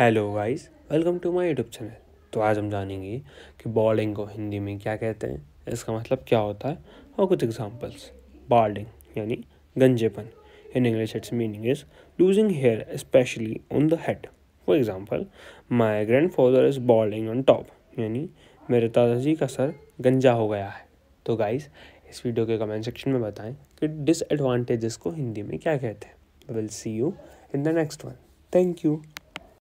hello guys welcome to my YouTube channel तो आज हम जानेंगे कि बॉल्डिंग को हिंदी में क्या कहते हैं इसका मतलब क्या होता है और कुछ एग्जांपल्स बॉल्डिंग यानी गंजेपन in English its meaning is losing hair specially on the head for example my grandfather is balding on top यानी मेरे दादाजी का सर गंजा हो गया है तो गाइज़ इस वीडियो के कमेंट सेक्शन में बताएँ कि डिसएडवांटेजेस को हिंदी में क्या कहते हैं will see you in the next one thank you